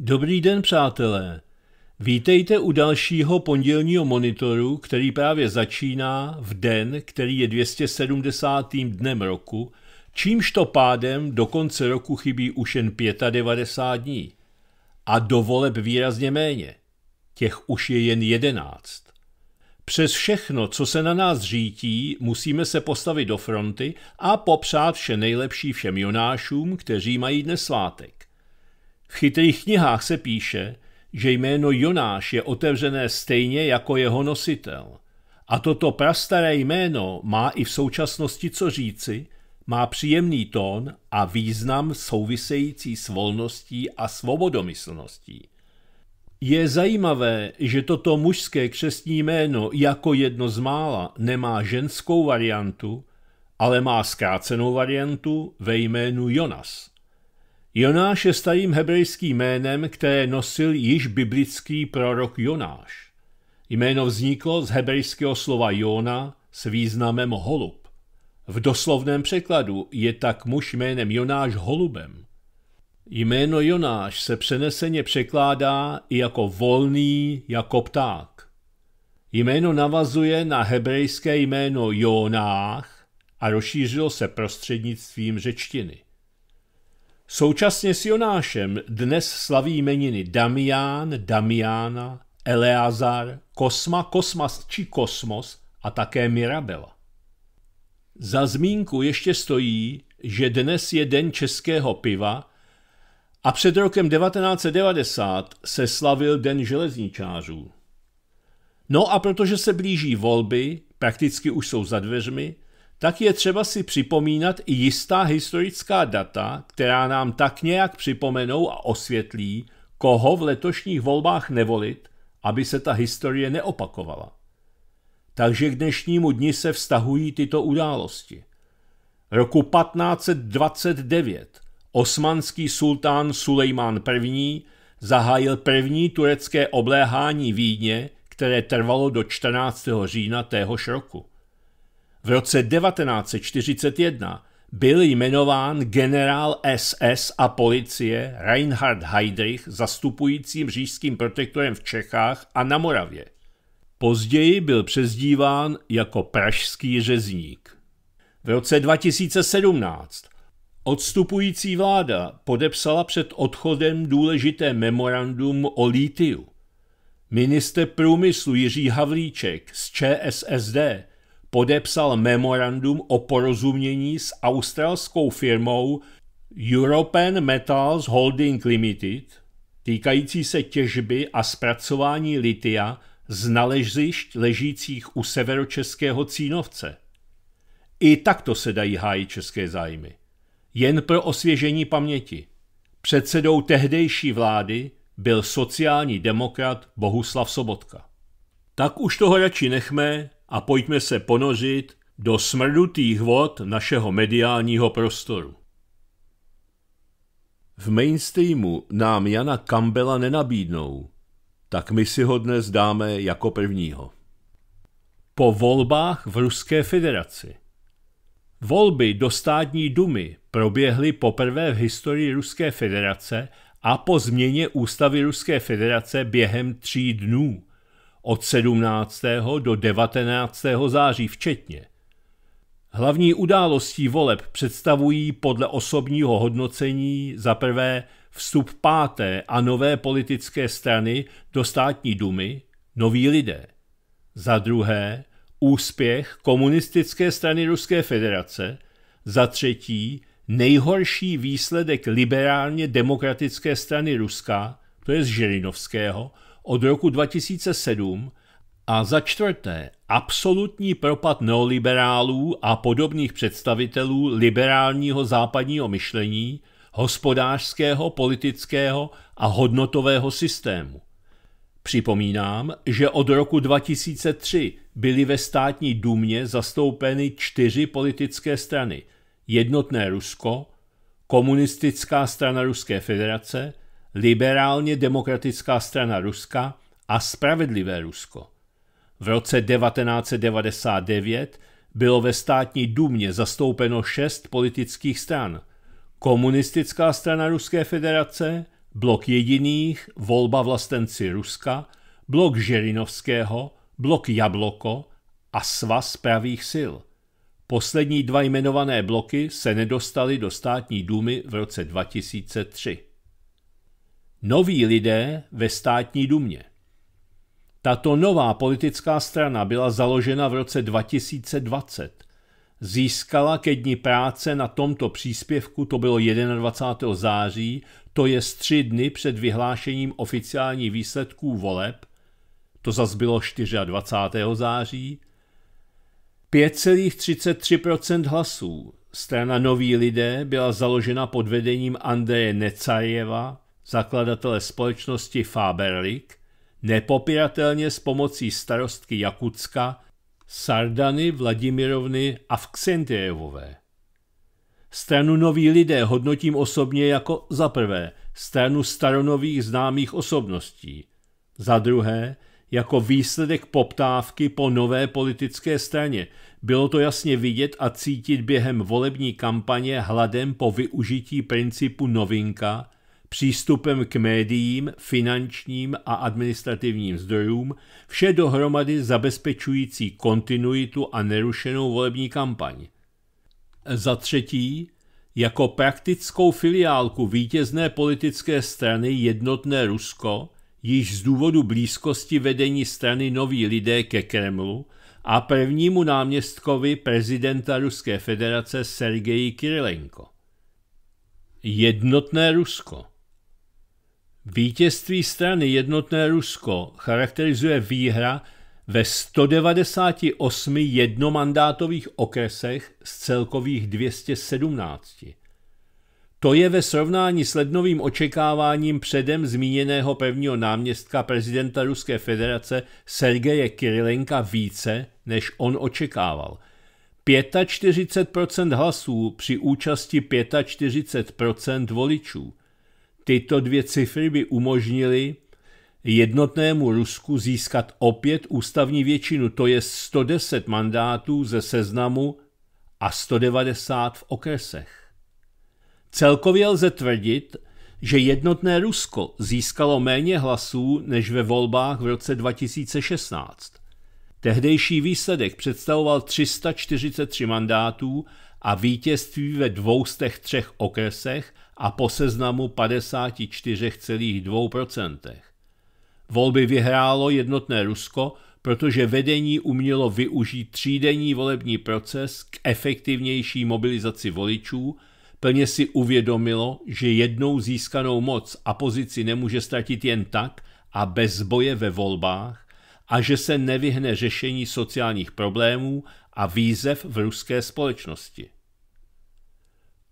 Dobrý den, přátelé. Vítejte u dalšího pondělního monitoru, který právě začíná v den, který je 270. dnem roku, čímž to pádem do konce roku chybí už jen 95 dní. A do voleb výrazně méně. Těch už je jen 11. Přes všechno, co se na nás řítí, musíme se postavit do fronty a popřát vše nejlepší všem Jonášům, kteří mají dnes svátek. V chytrých knihách se píše, že jméno Jonáš je otevřené stejně jako jeho nositel. A toto prastaré jméno má i v současnosti co říci, má příjemný tón a význam související s volností a svobodomyslností. Je zajímavé, že toto mužské křestní jméno jako jedno z mála nemá ženskou variantu, ale má zkrácenou variantu ve jménu Jonas. Jonáš je starým hebrejským jménem, které nosil již biblický prorok Jonáš. Jméno vzniklo z hebrejského slova Jona s významem holub. V doslovném překladu je tak muž jménem Jonáš holubem. Jméno Jonáš se přeneseně překládá i jako volný, jako pták. Jméno navazuje na hebrejské jméno Jonách a rozšířilo se prostřednictvím řečtiny. Současně s Jonášem dnes slaví meniny Damián, Damiana, Eleazar, Kosma, Kosmas či Kosmos a také Mirabela. Za zmínku ještě stojí, že dnes je den českého piva a před rokem 1990 se slavil den železničářů. No a protože se blíží volby, prakticky už jsou za dveřmi, tak je třeba si připomínat i jistá historická data, která nám tak nějak připomenou a osvětlí, koho v letošních volbách nevolit, aby se ta historie neopakovala. Takže k dnešnímu dni se vztahují tyto události. Roku 1529 osmanský sultán Sulejmán I. zahájil první turecké obléhání Vídně, které trvalo do 14. října téhož roku. V roce 1941 byl jmenován generál SS a policie Reinhard Heydrich zastupujícím říšským protektorem v Čechách a na Moravě. Později byl přezdíván jako pražský řezník. V roce 2017 odstupující vláda podepsala před odchodem důležité memorandum o lítiu. Minister průmyslu Jiří Havlíček z ČSSD podepsal memorandum o porozumění s australskou firmou European Metals Holding Limited týkající se těžby a zpracování litia z naležzišť ležících u severočeského Cínovce. I takto se dají hájit české zájmy. Jen pro osvěžení paměti. Předsedou tehdejší vlády byl sociální demokrat Bohuslav Sobotka. Tak už toho radši nechme a pojďme se ponořit do smrdutých vod našeho mediálního prostoru. V mainstreamu nám Jana Campbella nenabídnou, tak my si ho dnes dáme jako prvního. Po volbách v Ruské federaci. Volby do státní dumy proběhly poprvé v historii Ruské federace a po změně ústavy Ruské federace během tří dnů od 17. do 19. září včetně. Hlavní událostí voleb představují podle osobního hodnocení za prvé vstup páté a nové politické strany do státní dumy Noví lidé, za druhé úspěch komunistické strany Ruské federace, za třetí nejhorší výsledek liberálně demokratické strany Ruska, to je z Žirinovského, od roku 2007 a za čtvrté absolutní propad neoliberálů a podobných představitelů liberálního západního myšlení, hospodářského, politického a hodnotového systému. Připomínám, že od roku 2003 byly ve státní důmě zastoupeny čtyři politické strany. Jednotné Rusko, Komunistická strana Ruské federace, liberálně demokratická strana Ruska a spravedlivé Rusko. V roce 1999 bylo ve státní důmě zastoupeno šest politických stran. Komunistická strana Ruské federace, blok jediných, volba vlastenci Ruska, blok Žerinovského, blok Jabloko a svaz pravých sil. Poslední dva jmenované bloky se nedostaly do státní důmy v roce 2003. Noví lidé ve státní dumě. Tato nová politická strana byla založena v roce 2020. Získala ke dní práce na tomto příspěvku, to bylo 21. září, to je tři dny před vyhlášením oficiálních výsledků voleb, to zas bylo 24. září, 5,33 hlasů. Strana Noví lidé byla založena pod vedením Andreje Necajeva, zakladatele společnosti Faberlik, nepopiratelně s pomocí starostky Jakucka, Sardany Vladimirovny Vksentějevové. Stranu Noví lidé hodnotím osobně jako za prvé stranu staronových známých osobností, za druhé jako výsledek poptávky po nové politické straně. Bylo to jasně vidět a cítit během volební kampaně hladem po využití principu novinka přístupem k médiím, finančním a administrativním zdrojům, vše dohromady zabezpečující kontinuitu a nerušenou volební kampaň. Za třetí, jako praktickou filiálku vítězné politické strany Jednotné Rusko, již z důvodu blízkosti vedení strany Noví lidé ke Kremlu a prvnímu náměstkovi prezidenta Ruské federace Sergeji Kirilenko. Jednotné Rusko – Vítězství strany Jednotné Rusko charakterizuje výhra ve 198 jednomandátových okresech z celkových 217. To je ve srovnání s lednovým očekáváním předem zmíněného prvního náměstka prezidenta Ruské federace Sergeje Kirilenka více, než on očekával. 45 hlasů při účasti 45 voličů – Tyto dvě cifry by umožnily jednotnému Rusku získat opět ústavní většinu, to je 110 mandátů ze seznamu a 190 v okresech. Celkově lze tvrdit, že jednotné Rusko získalo méně hlasů než ve volbách v roce 2016. Tehdejší výsledek představoval 343 mandátů a vítězství ve 203 okresech a po seznamu 54,2%. Volby vyhrálo jednotné Rusko, protože vedení umělo využít třídenní volební proces k efektivnější mobilizaci voličů, plně si uvědomilo, že jednou získanou moc a pozici nemůže ztratit jen tak a bez boje ve volbách a že se nevyhne řešení sociálních problémů a výzev v ruské společnosti.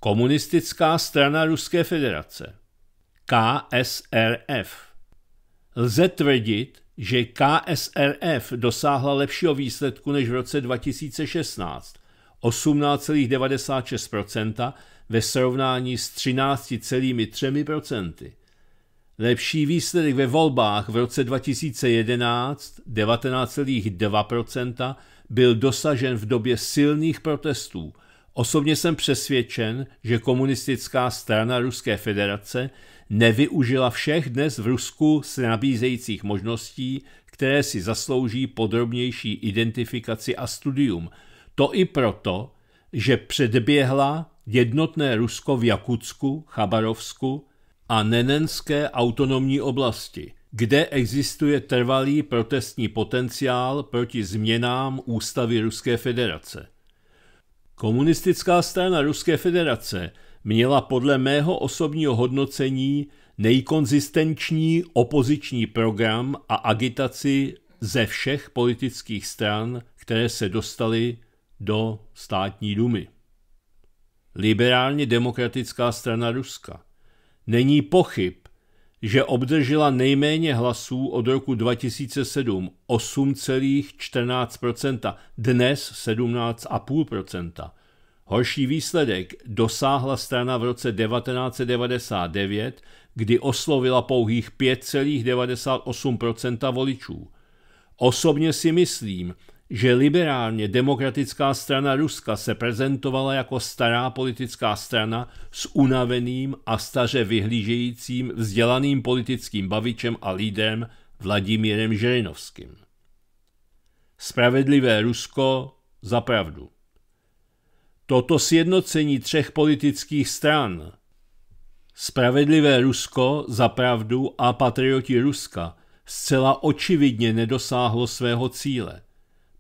Komunistická strana Ruské federace. KSRF. Lze tvrdit, že KSRF dosáhla lepšího výsledku než v roce 2016 18,96% ve srovnání s 13,3%. Lepší výsledek ve volbách v roce 2011 19,2% byl dosažen v době silných protestů – Osobně jsem přesvědčen, že komunistická strana Ruské federace nevyužila všech dnes v Rusku se nabízejících možností, které si zaslouží podrobnější identifikaci a studium. To i proto, že předběhla jednotné Rusko v Jakutsku, Chabarovsku a Nenenské autonomní oblasti, kde existuje trvalý protestní potenciál proti změnám ústavy Ruské federace. Komunistická strana Ruské federace měla podle mého osobního hodnocení nejkonzistenční opoziční program a agitaci ze všech politických stran, které se dostaly do státní dumy. Liberálně demokratická strana Ruska. Není pochyb, že obdržela nejméně hlasů od roku 2007 8,14%, dnes 17,5%. Horší výsledek dosáhla strana v roce 1999, kdy oslovila pouhých 5,98% voličů. Osobně si myslím, že liberálně demokratická strana Ruska se prezentovala jako stará politická strana s unaveným a staře vyhlížejícím vzdělaným politickým bavičem a lídrem Vladimírem Žirinovským. Spravedlivé Rusko za pravdu. Toto sjednocení třech politických stran Spravedlivé Rusko za pravdu a patrioti Ruska zcela očividně nedosáhlo svého cíle –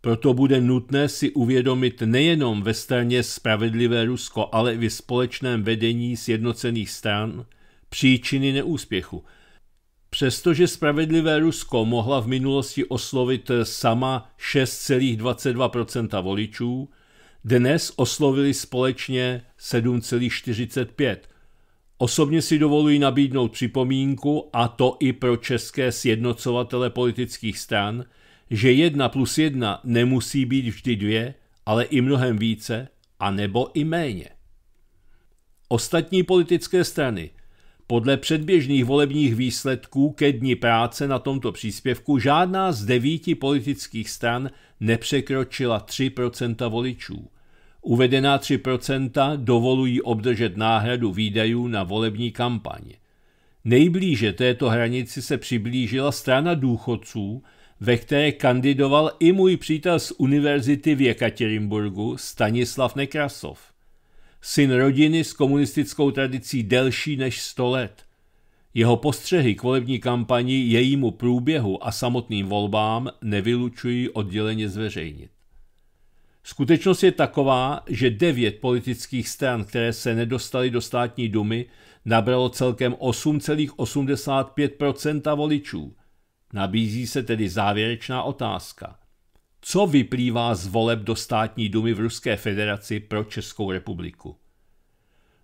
proto bude nutné si uvědomit nejenom ve straně Spravedlivé Rusko, ale i v společném vedení sjednocených stran příčiny neúspěchu. Přestože Spravedlivé Rusko mohla v minulosti oslovit sama 6,22 voličů, dnes oslovili společně 7,45. Osobně si dovoluji nabídnout připomínku, a to i pro české sjednocovatele politických stran, že jedna plus jedna nemusí být vždy dvě, ale i mnohem více, a nebo i méně. Ostatní politické strany podle předběžných volebních výsledků ke dni práce na tomto příspěvku žádná z devíti politických stran nepřekročila 3 voličů. Uvedená 3 dovolují obdržet náhradu výdajů na volební kampaň. Nejblíže této hranici se přiblížila strana důchodců, ve které kandidoval i můj přítel z univerzity v Jekaterinburgu Stanislav Nekrasov. Syn rodiny s komunistickou tradicí delší než 100 let. Jeho postřehy k volební kampani, jejímu průběhu a samotným volbám nevylučují odděleně zveřejnit. Skutečnost je taková, že devět politických stran, které se nedostaly do státní dumy, nabralo celkem 8,85 voličů – Nabízí se tedy závěrečná otázka. Co vyplývá z voleb do státní dumy v Ruské federaci pro Českou republiku?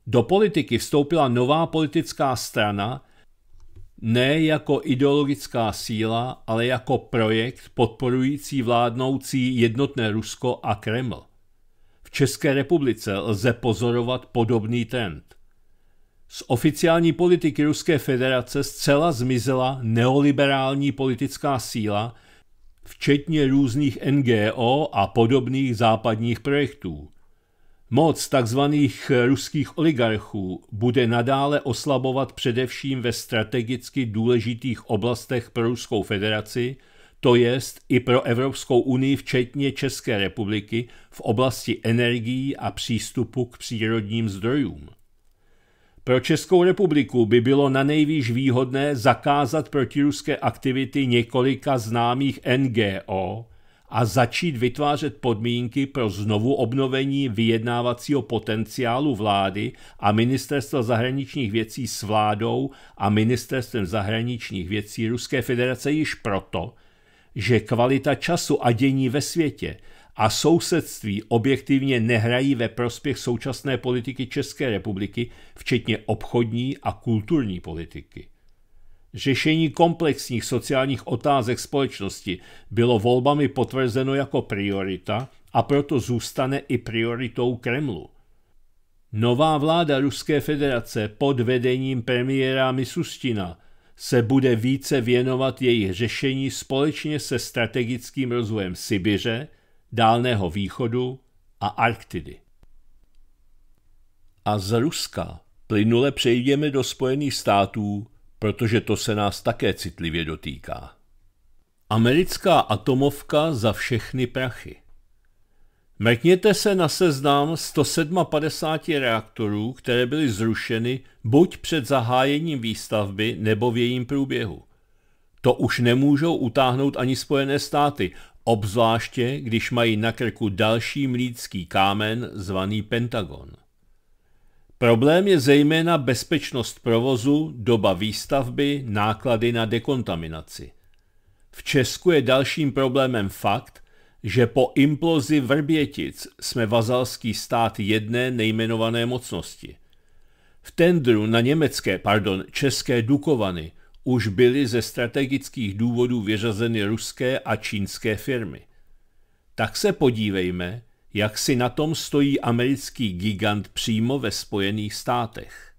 Do politiky vstoupila nová politická strana, ne jako ideologická síla, ale jako projekt podporující vládnoucí jednotné Rusko a Kreml. V České republice lze pozorovat podobný trend. Z oficiální politiky Ruské federace zcela zmizela neoliberální politická síla, včetně různých NGO a podobných západních projektů. Moc tzv. ruských oligarchů bude nadále oslabovat především ve strategicky důležitých oblastech pro Ruskou federaci, to jest i pro Evropskou unii, včetně České republiky, v oblasti energií a přístupu k přírodním zdrojům. Pro Českou republiku by bylo na nejvýš výhodné zakázat protiruské aktivity několika známých NGO a začít vytvářet podmínky pro znovu obnovení vyjednávacího potenciálu vlády a ministerstva zahraničních věcí s vládou a ministerstvem zahraničních věcí Ruské federace již proto, že kvalita času a dění ve světě a sousedství objektivně nehrají ve prospěch současné politiky České republiky, včetně obchodní a kulturní politiky. Řešení komplexních sociálních otázek společnosti bylo volbami potvrzeno jako priorita a proto zůstane i prioritou Kremlu. Nová vláda Ruské federace pod vedením premiéra Misustina se bude více věnovat jejich řešení společně se strategickým rozvojem Sibiře, Dálného východu a Arktidy. A z Ruska plynule přejdeme do Spojených států, protože to se nás také citlivě dotýká. Americká atomovka za všechny prachy. Mrkněte se na seznam 157 reaktorů, které byly zrušeny buď před zahájením výstavby nebo v jejím průběhu. To už nemůžou utáhnout ani Spojené státy obzvláště když mají na krku další mlícký kámen zvaný Pentagon. Problém je zejména bezpečnost provozu, doba výstavby, náklady na dekontaminaci. V Česku je dalším problémem fakt, že po implozi Vrbětic jsme vazalský stát jedné nejmenované mocnosti. V tendru na německé, pardon, české Dukovany už byly ze strategických důvodů vyřazeny ruské a čínské firmy. Tak se podívejme, jak si na tom stojí americký gigant přímo ve Spojených státech.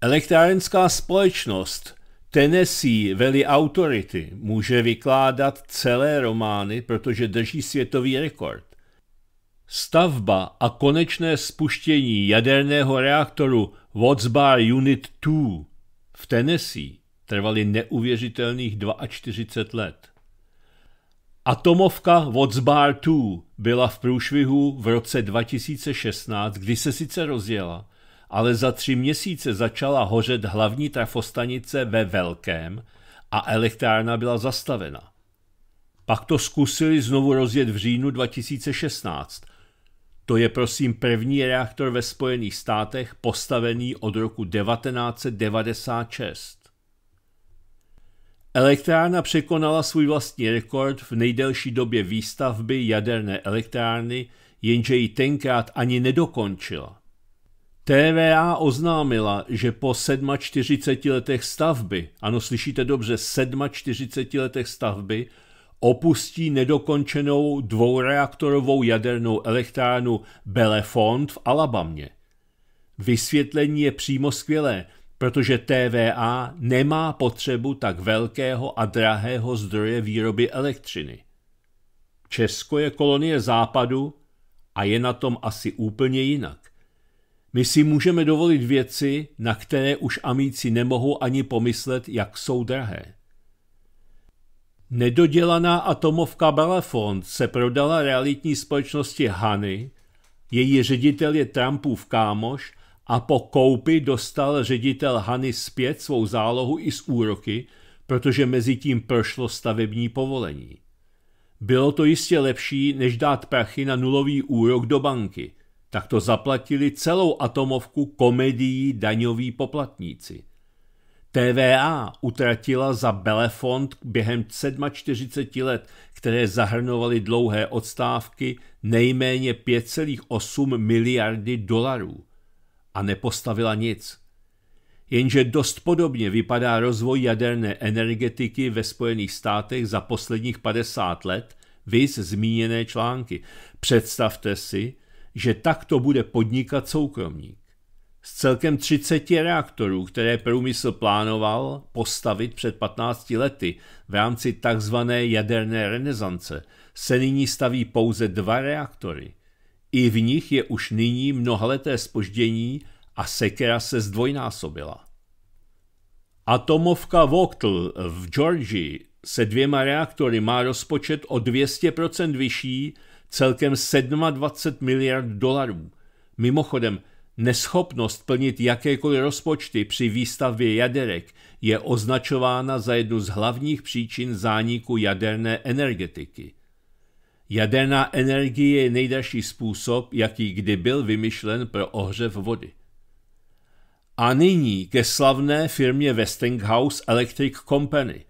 Elektrárenská společnost Tennessee Valley Authority může vykládat celé romány, protože drží světový rekord. Stavba a konečné spuštění jaderného reaktoru Watts Bar Unit 2 v Tennessee trvaly neuvěřitelných 42 let. Atomovka Bar 2 byla v průšvihu v roce 2016, kdy se sice rozjela, ale za tři měsíce začala hořet hlavní trafostanice ve Velkém a elektrárna byla zastavena. Pak to zkusili znovu rozjet v říjnu 2016, to je prosím první reaktor ve Spojených státech postavený od roku 1996. Elektrárna překonala svůj vlastní rekord v nejdelší době výstavby jaderné elektrárny, jenže ji tenkrát ani nedokončila. TVA oznámila, že po 47 letech stavby, ano slyšíte dobře, 47 letech stavby, opustí nedokončenou dvoureaktorovou jadernou elektrárnu Belefond v Alabamě. Vysvětlení je přímo skvělé, protože TVA nemá potřebu tak velkého a drahého zdroje výroby elektřiny. Česko je kolonie západu a je na tom asi úplně jinak. My si můžeme dovolit věci, na které už amíci nemohou ani pomyslet, jak jsou drahé. Nedodělaná atomovka Belefond se prodala realitní společnosti Hany, její ředitel je Trumpův kámoš a po koupi dostal ředitel Hany zpět svou zálohu i z úroky, protože mezi tím prošlo stavební povolení. Bylo to jistě lepší, než dát prachy na nulový úrok do banky, tak to zaplatili celou atomovku komedii daňoví poplatníci – TVA utratila za Belefond během 47 let, které zahrnovaly dlouhé odstávky, nejméně 5,8 miliardy dolarů a nepostavila nic. Jenže dost podobně vypadá rozvoj jaderné energetiky ve Spojených státech za posledních 50 let, viz zmíněné články. Představte si, že takto bude podnikat soukromník. Z celkem 30 reaktorů, které průmysl plánoval postavit před 15 lety v rámci tzv. jaderné renesance, se nyní staví pouze dva reaktory. I v nich je už nyní mnohaleté spoždění a sekera se zdvojnásobila. Atomovka Vogtl v Georgii se dvěma reaktory má rozpočet o 200% vyšší, celkem 27 miliard dolarů. Mimochodem, Neschopnost plnit jakékoliv rozpočty při výstavbě jaderek je označována za jednu z hlavních příčin zániku jaderné energetiky. Jaderná energie je nejdražší způsob, jaký kdy byl vymyšlen pro ohřev vody. A nyní ke slavné firmě Westinghouse Electric Company –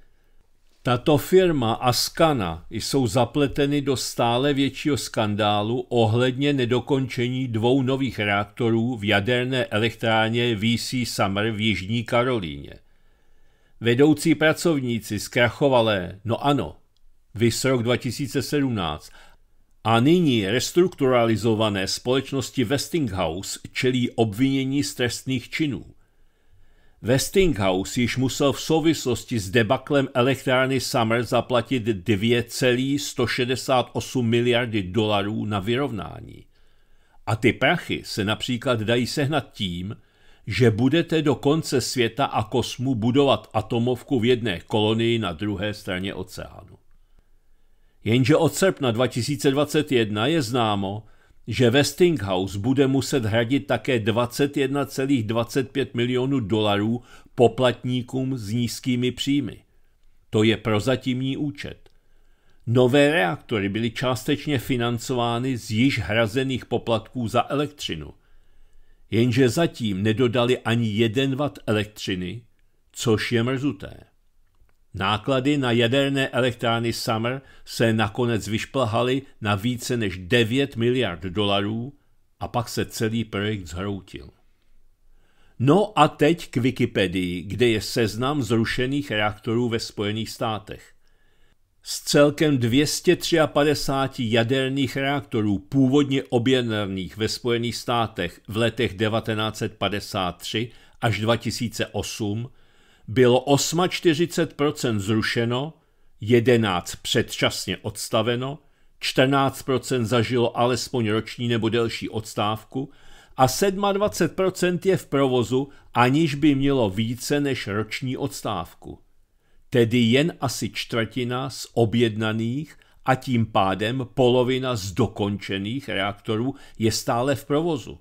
tato firma a Skana jsou zapleteny do stále většího skandálu ohledně nedokončení dvou nových reaktorů v jaderné elektrárně VC Summer v Jižní Karolíně. Vedoucí pracovníci zkrachovalé, no ano, vys rok 2017, a nyní restrukturalizované společnosti Westinghouse čelí obvinění z trestných činů – Westinghouse již musel v souvislosti s debaklem elektrárny Summer zaplatit 2,168 miliardy dolarů na vyrovnání. A ty prachy se například dají sehnat tím, že budete do konce světa a kosmu budovat atomovku v jedné kolonii na druhé straně oceánu. Jenže od srpna 2021 je známo, že Westinghouse bude muset hradit také 21,25 milionů dolarů poplatníkům s nízkými příjmy. To je prozatímní účet. Nové reaktory byly částečně financovány z již hrazených poplatků za elektřinu. Jenže zatím nedodali ani 1 watt elektřiny, což je mrzuté. Náklady na jaderné elektrárny Summer se nakonec vyšplhaly na více než 9 miliard dolarů a pak se celý projekt zhroutil. No a teď k Wikipedii, kde je seznam zrušených reaktorů ve Spojených státech. Z celkem 253 jaderných reaktorů původně objednaných ve Spojených státech v letech 1953 až 2008 bylo 48% zrušeno, 11 předčasně odstaveno, 14% zažilo alespoň roční nebo delší odstávku a 27% je v provozu, aniž by mělo více než roční odstávku. Tedy jen asi čtvrtina z objednaných a tím pádem polovina z dokončených reaktorů je stále v provozu.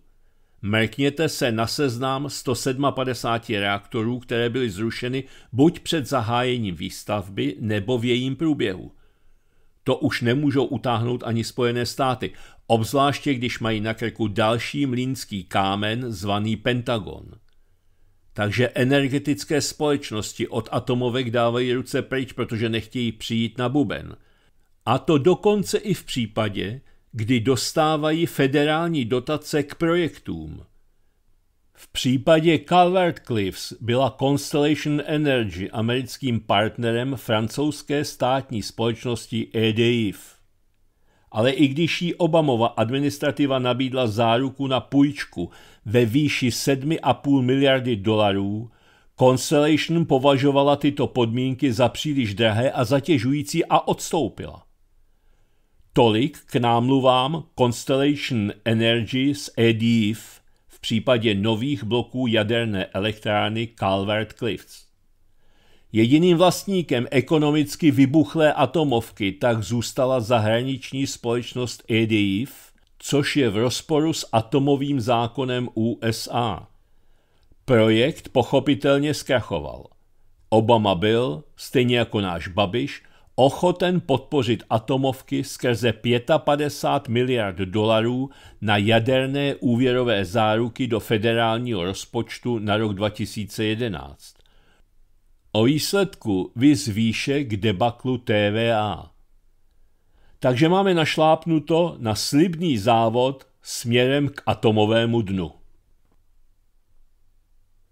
Mrkněte se na seznam 157 reaktorů, které byly zrušeny buď před zahájením výstavby nebo v jejím průběhu. To už nemůžou utáhnout ani Spojené státy, obzvláště když mají na krku další mlínský kámen zvaný Pentagon. Takže energetické společnosti od atomovek dávají ruce pryč, protože nechtějí přijít na buben. A to dokonce i v případě, kdy dostávají federální dotace k projektům. V případě Calvert Cliffs byla Constellation Energy americkým partnerem francouzské státní společnosti EDIF. Ale i když jí Obamova administrativa nabídla záruku na půjčku ve výši 7,5 miliardy dolarů, Constellation považovala tyto podmínky za příliš drahé a zatěžující a odstoupila. Tolik k námluvám Constellation Energies z EDIF v případě nových bloků jaderné elektrárny Calvert Cliffs. Jediným vlastníkem ekonomicky vybuchlé atomovky tak zůstala zahraniční společnost EDIF, což je v rozporu s atomovým zákonem USA. Projekt pochopitelně zkrachoval. Obama byl, stejně jako náš Babiš, ochoten podpořit atomovky skrze 55 miliard dolarů na jaderné úvěrové záruky do federálního rozpočtu na rok 2011. O výsledku vy zvýše k debaklu TVA. Takže máme našlápnuto na slibný závod směrem k atomovému dnu.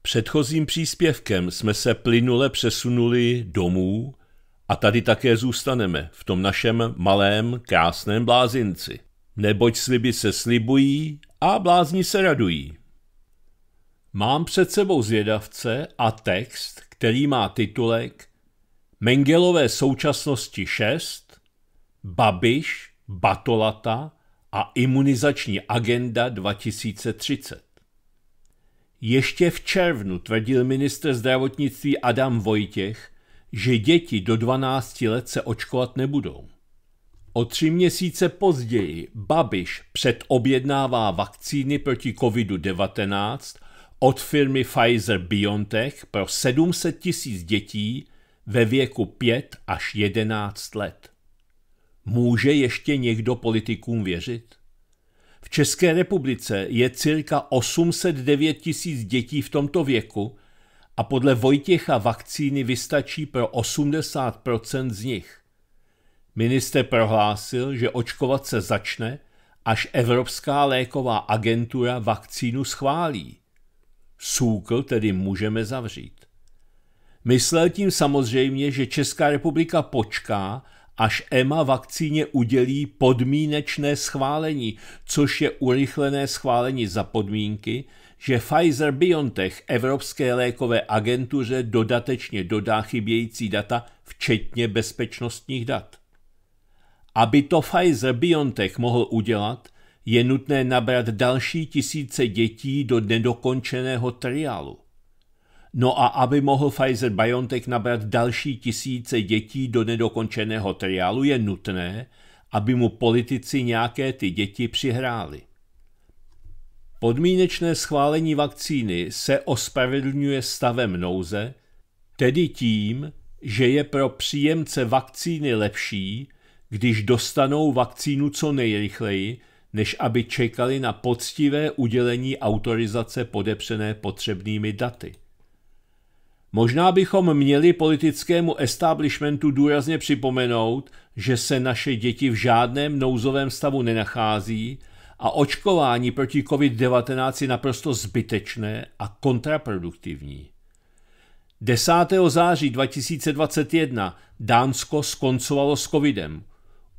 Předchozím příspěvkem jsme se plynule přesunuli domů a tady také zůstaneme, v tom našem malém, krásném blázinci. Neboť sliby se slibují a blázni se radují. Mám před sebou zvědavce a text, který má titulek Mengelové současnosti 6, Babiš, Batolata a imunizační agenda 2030. Ještě v červnu tvrdil minister zdravotnictví Adam Vojtěch, že děti do 12 let se očkovat nebudou. O tři měsíce později Babiš předobjednává vakcíny proti COVID-19 od firmy Pfizer BioNTech pro 700 tisíc dětí ve věku 5 až 11 let. Může ještě někdo politikům věřit? V České republice je cirka 809 tisíc dětí v tomto věku, a podle Vojtěcha vakcíny vystačí pro 80% z nich. Minister prohlásil, že očkovat se začne, až Evropská léková agentura vakcínu schválí. Súkl tedy můžeme zavřít. Myslel tím samozřejmě, že Česká republika počká, až EMA vakcíně udělí podmínečné schválení, což je urychlené schválení za podmínky, že Pfizer BioNTech Evropské lékové agentuře dodatečně dodá chybějící data, včetně bezpečnostních dat. Aby to Pfizer BioNTech mohl udělat, je nutné nabrat další tisíce dětí do nedokončeného triálu. No a aby mohl Pfizer BioNTech nabrat další tisíce dětí do nedokončeného triálu, je nutné, aby mu politici nějaké ty děti přihráli. Podmínečné schválení vakcíny se ospravedlňuje stavem nouze, tedy tím, že je pro příjemce vakcíny lepší, když dostanou vakcínu co nejrychleji, než aby čekali na poctivé udělení autorizace podepřené potřebnými daty. Možná bychom měli politickému establishmentu důrazně připomenout, že se naše děti v žádném nouzovém stavu nenachází a očkování proti COVID-19 je naprosto zbytečné a kontraproduktivní. 10. září 2021 Dánsko skoncovalo s covidem,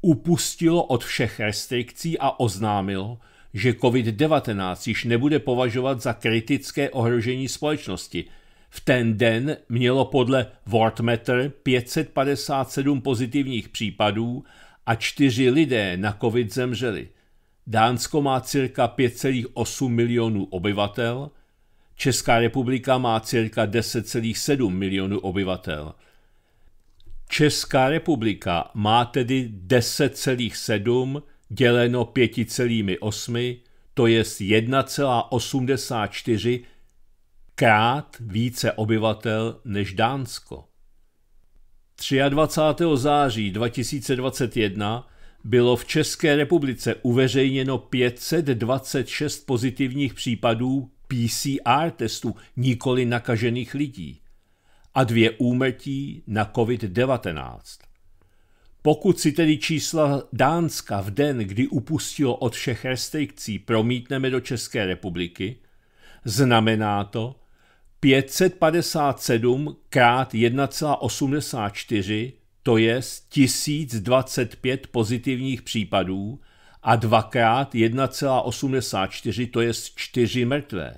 upustilo od všech restrikcí a oznámilo, že COVID-19 již nebude považovat za kritické ohrožení společnosti. V ten den mělo podle Wordmeter 557 pozitivních případů a čtyři lidé na COVID zemřeli – Dánsko má cirka 5,8 milionů obyvatel, Česká republika má cirka 10,7 milionů obyvatel. Česká republika má tedy 10,7 děleno 5,8, to je 1,84 krát více obyvatel než Dánsko. 23. září 2021 bylo v České republice uveřejněno 526 pozitivních případů PCR testů, nikoli nakažených lidí, a dvě úmrtí na COVID-19. Pokud si tedy čísla Dánska v den, kdy upustilo od všech restrikcí, promítneme do České republiky, znamená to 557 krát 1,84 to je 1025 pozitivních případů a dvakrát 1,84, to je 4 mrtvé.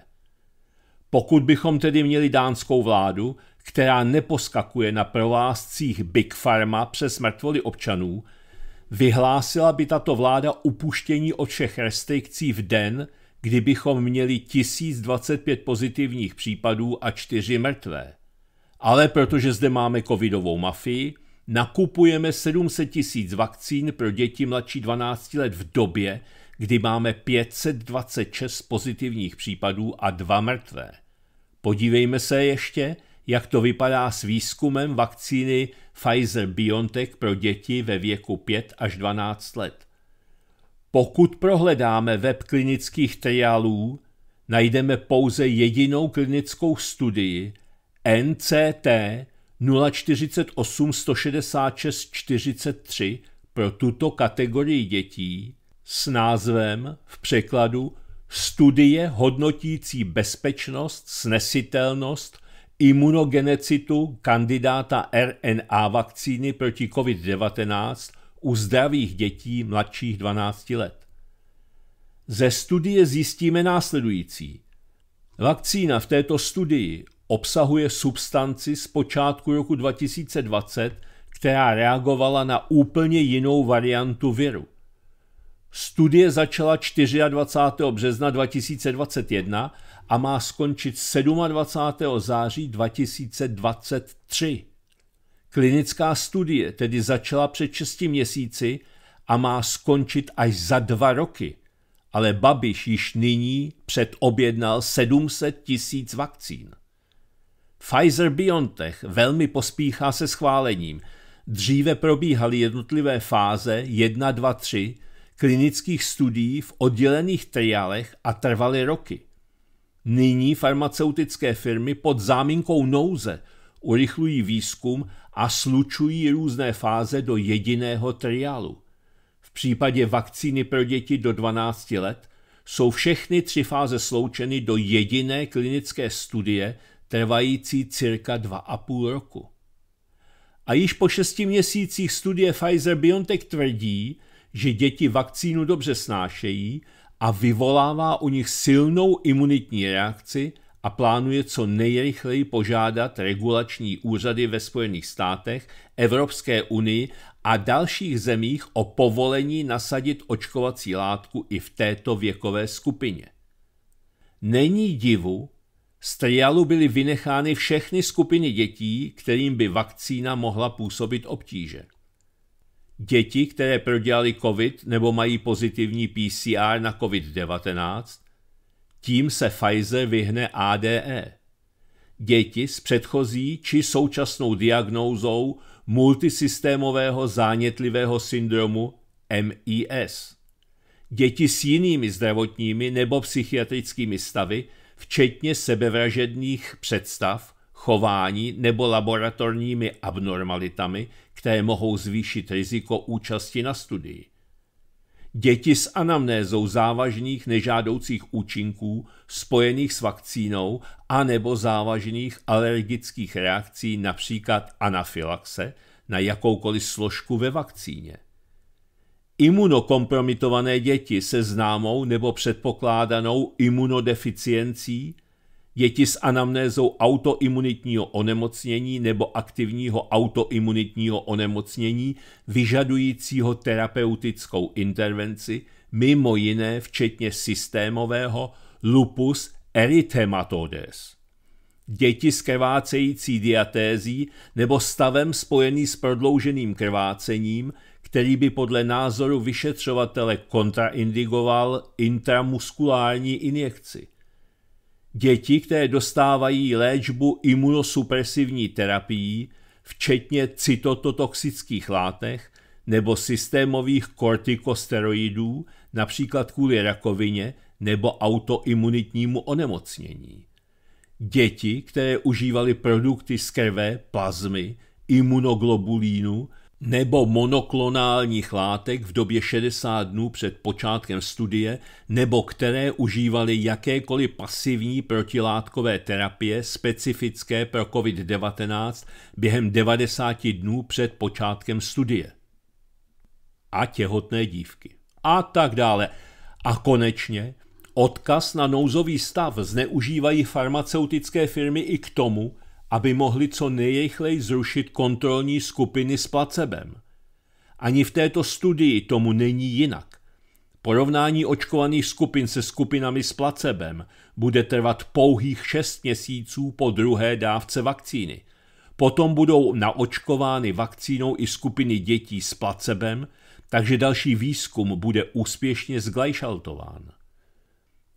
Pokud bychom tedy měli dánskou vládu, která neposkakuje na provázcích Big Pharma přes mrtvoli občanů, vyhlásila by tato vláda upuštění od všech restrikcí v den, kdybychom měli 1025 pozitivních případů a 4 mrtvé. Ale protože zde máme covidovou mafii, Nakupujeme 700 tisíc vakcín pro děti mladší 12 let v době, kdy máme 526 pozitivních případů a dva mrtvé. Podívejme se ještě, jak to vypadá s výzkumem vakcíny Pfizer-BioNTech pro děti ve věku 5 až 12 let. Pokud prohledáme web klinických triálů, najdeme pouze jedinou klinickou studii NCT 048 166 43 pro tuto kategorii dětí s názvem v překladu Studie hodnotící bezpečnost, snesitelnost, imunogenecitu kandidáta RNA vakcíny proti COVID-19 u zdravých dětí mladších 12 let. Ze studie zjistíme následující. Vakcína v této studii obsahuje substanci z počátku roku 2020, která reagovala na úplně jinou variantu viru. Studie začala 24. března 2021 a má skončit 27. září 2023. Klinická studie tedy začala před 6 měsíci a má skončit až za dva roky, ale Babiš již nyní předobjednal 700 tisíc vakcín. Pfizer-BioNTech velmi pospíchá se schválením. Dříve probíhaly jednotlivé fáze 1, 2, 3 klinických studií v oddělených trialech a trvaly roky. Nyní farmaceutické firmy pod záminkou nouze urychlují výzkum a slučují různé fáze do jediného triálu. V případě vakcíny pro děti do 12 let jsou všechny tři fáze sloučeny do jediné klinické studie trvající cirka dva a půl roku. A již po šesti měsících studie Pfizer-BioNTech tvrdí, že děti vakcínu dobře snášejí a vyvolává u nich silnou imunitní reakci a plánuje co nejrychleji požádat regulační úřady ve Spojených státech, Evropské unii a dalších zemích o povolení nasadit očkovací látku i v této věkové skupině. Není divu, z trialu byly vynechány všechny skupiny dětí, kterým by vakcína mohla působit obtíže. Děti, které prodělali COVID nebo mají pozitivní PCR na COVID-19, tím se Pfizer vyhne ADE. Děti s předchozí či současnou diagnózou multisystémového zánětlivého syndromu MIS. Děti s jinými zdravotními nebo psychiatrickými stavy, včetně sebevražedných představ, chování nebo laboratorními abnormalitami, které mohou zvýšit riziko účasti na studii. Děti s anamnézou závažných nežádoucích účinků spojených s vakcínou a nebo závažných alergických reakcí, například anafylaxe, na jakoukoliv složku ve vakcíně imunokompromitované děti se známou nebo předpokládanou imunodeficiencí, děti s anamnézou autoimunitního onemocnění nebo aktivního autoimunitního onemocnění vyžadujícího terapeutickou intervenci, mimo jiné včetně systémového lupus erythematodes. Děti s krvácející diatézí nebo stavem spojený s prodlouženým krvácením – který by podle názoru vyšetřovatele kontraindikoval intramuskulární injekci. Děti, které dostávají léčbu imunosupresivní terapií, včetně cytototoxických látek nebo systémových kortikosteroidů, například kvůli rakovině nebo autoimunitnímu onemocnění. Děti, které užívaly produkty z krve, plazmy, imunoglobulínu nebo monoklonálních látek v době 60 dnů před počátkem studie, nebo které užívaly jakékoliv pasivní protilátkové terapie specifické pro COVID-19 během 90 dnů před počátkem studie. A těhotné dívky. A tak dále. A konečně, odkaz na nouzový stav zneužívají farmaceutické firmy i k tomu, aby mohli co nejrychleji zrušit kontrolní skupiny s placebem. Ani v této studii tomu není jinak. Porovnání očkovaných skupin se skupinami s placebem bude trvat pouhých 6 měsíců po druhé dávce vakcíny. Potom budou naočkovány vakcínou i skupiny dětí s placebem, takže další výzkum bude úspěšně zglajšaltován.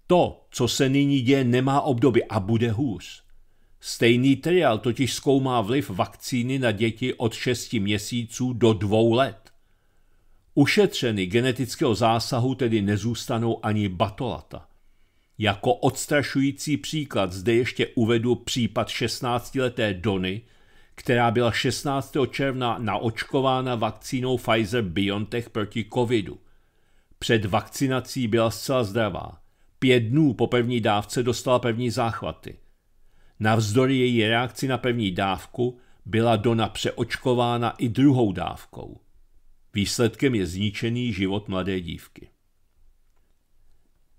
To, co se nyní děje, nemá obdoby a bude hůř. Stejný trial totiž zkoumá vliv vakcíny na děti od 6 měsíců do 2 let. Ušetřeny genetického zásahu tedy nezůstanou ani batolata. Jako odstrašující příklad zde ještě uvedu případ 16-leté Dony, která byla 16. června naočkována vakcínou Pfizer-BioNTech proti covidu. Před vakcinací byla zcela zdravá. Pět dnů po první dávce dostala první záchvaty. Navzdory její reakci na první dávku byla Dona přeočkována i druhou dávkou. Výsledkem je zničený život mladé dívky.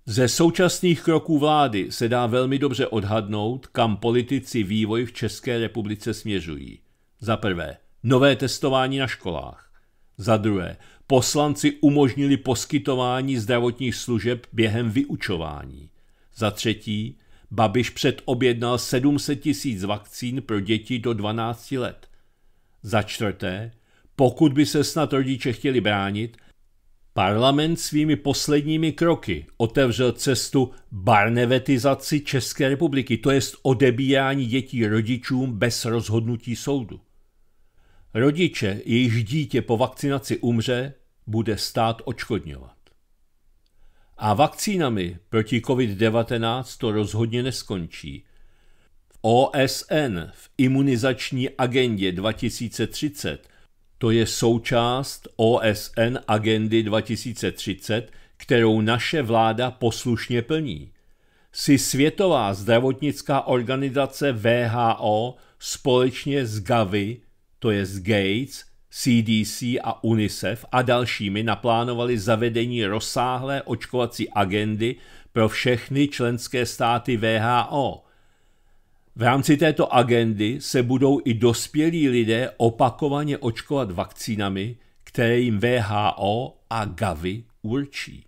Ze současných kroků vlády se dá velmi dobře odhadnout, kam politici vývoj v České republice směřují. Za prvé, nové testování na školách. Za druhé, poslanci umožnili poskytování zdravotních služeb během vyučování. Za třetí, Babiš předobjednal 700 tisíc vakcín pro děti do 12 let. Za čtvrté, pokud by se snad rodiče chtěli bránit, parlament svými posledními kroky otevřel cestu barnevetizaci České republiky, to jest odebírání dětí rodičům bez rozhodnutí soudu. Rodiče, jejichž dítě po vakcinaci umře, bude stát očkodňovat. A vakcínami proti COVID-19 to rozhodně neskončí. V OSN v imunizační agendě 2030, to je součást OSN agendy 2030, kterou naše vláda poslušně plní, si Světová zdravotnická organizace VHO společně s Gavi, to je s Gates, CDC a UNICEF a dalšími naplánovali zavedení rozsáhlé očkovací agendy pro všechny členské státy VHO. V rámci této agendy se budou i dospělí lidé opakovaně očkovat vakcínami, které jim VHO a Gavi určí.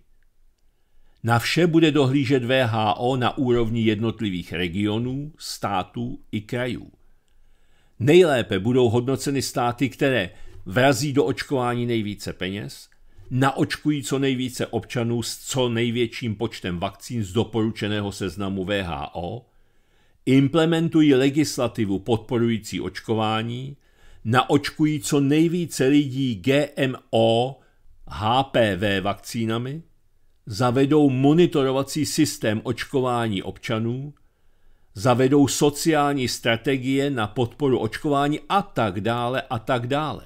Na vše bude dohlížet VHO na úrovni jednotlivých regionů, států i krajů. Nejlépe budou hodnoceny státy, které vrazí do očkování nejvíce peněz, naočkují co nejvíce občanů s co největším počtem vakcín z doporučeného seznamu VHO, implementují legislativu podporující očkování, naočkují co nejvíce lidí GMO HPV vakcínami, zavedou monitorovací systém očkování občanů, zavedou sociální strategie na podporu očkování a tak dále a tak dále.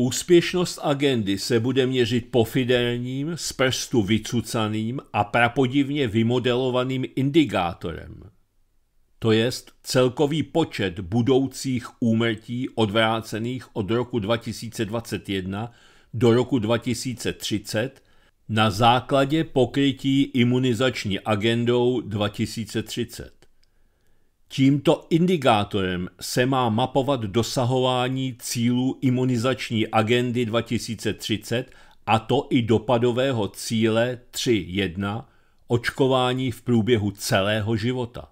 Úspěšnost agendy se bude měřit pofidelním, z prstu vycucaným a prapodivně vymodelovaným indikátorem, to jest celkový počet budoucích úmrtí odvrácených od roku 2021 do roku 2030 na základě pokrytí imunizační agendou 2030. Tímto indikátorem se má mapovat dosahování cílů imunizační agendy 2030 a to i dopadového cíle 3.1 očkování v průběhu celého života.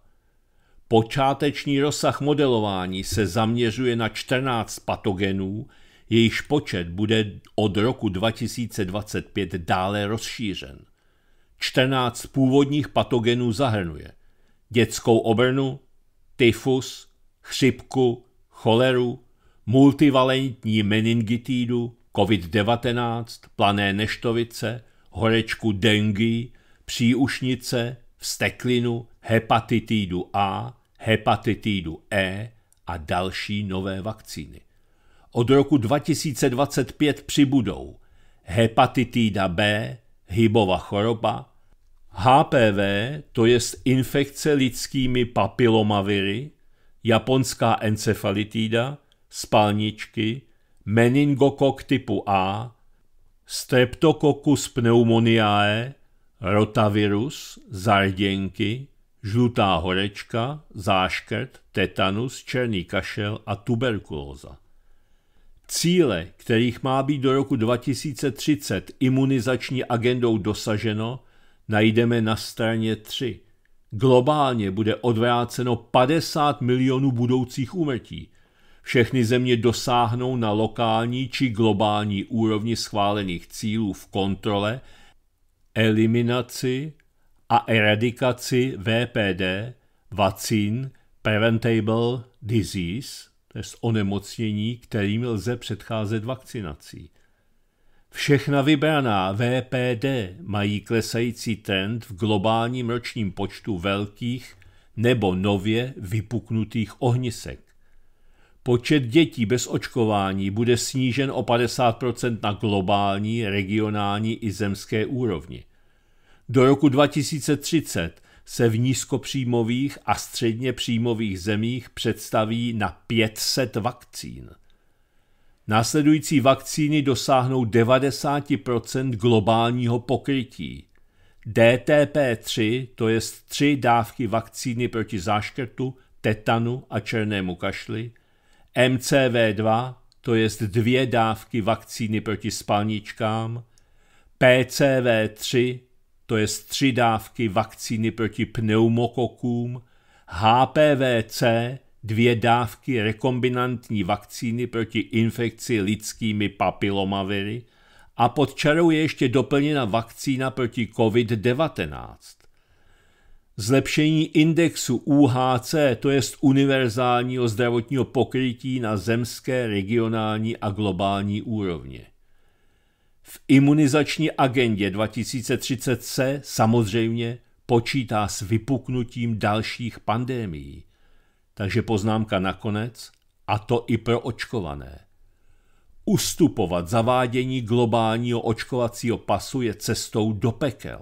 Počáteční rozsah modelování se zaměřuje na 14 patogenů, jejichž počet bude od roku 2025 dále rozšířen. 14 původních patogenů zahrnuje dětskou obrnu, tyfus, chřipku, choleru, multivalentní meningitídu, COVID-19, plané neštovice, horečku dengy, příušnice, vsteklinu, hepatitidu A, hepatitidu E a další nové vakcíny. Od roku 2025 přibudou hepatitida B, hybová choroba, HPV, to je infekce lidskými papilomaviry, japonská encefalitída, spalničky, meningokok typu A, streptokokus pneumoniae, rotavirus, zarděnky, žlutá horečka, záškrt, tetanus, černý kašel a tuberkulóza. Cíle, kterých má být do roku 2030 imunizační agendou dosaženo, najdeme na straně 3. Globálně bude odvráceno 50 milionů budoucích úmrtí. Všechny země dosáhnou na lokální či globální úrovni schválených cílů v kontrole, eliminaci a eradikaci VPD, vacín, preventable disease, to je onemocnění, kterým lze předcházet vakcinací. Všechna vybraná VPD mají klesající trend v globálním ročním počtu velkých nebo nově vypuknutých ohnisek. Počet dětí bez očkování bude snížen o 50 na globální, regionální i zemské úrovni. Do roku 2030 se v nízkopříjmových a středně příjmových zemích představí na 500 vakcín – Následující vakcíny dosáhnou 90 globálního pokrytí. DTP3, to je tři dávky vakcíny proti záškrtu, tetanu a černému kašli, MCV2, to je dvě dávky vakcíny proti spalničkám, PCV3, to je tři dávky vakcíny proti pneumokokům, HPVC, dvě dávky rekombinantní vakcíny proti infekci lidskými papilomaviry a pod čarou je ještě doplněna vakcína proti COVID-19. Zlepšení indexu UHC, to jest univerzálního zdravotního pokrytí na zemské, regionální a globální úrovně. V imunizační agendě 2030 se samozřejmě počítá s vypuknutím dalších pandémií, takže poznámka nakonec, a to i pro očkované. Ustupovat zavádění globálního očkovacího pasu je cestou do pekel.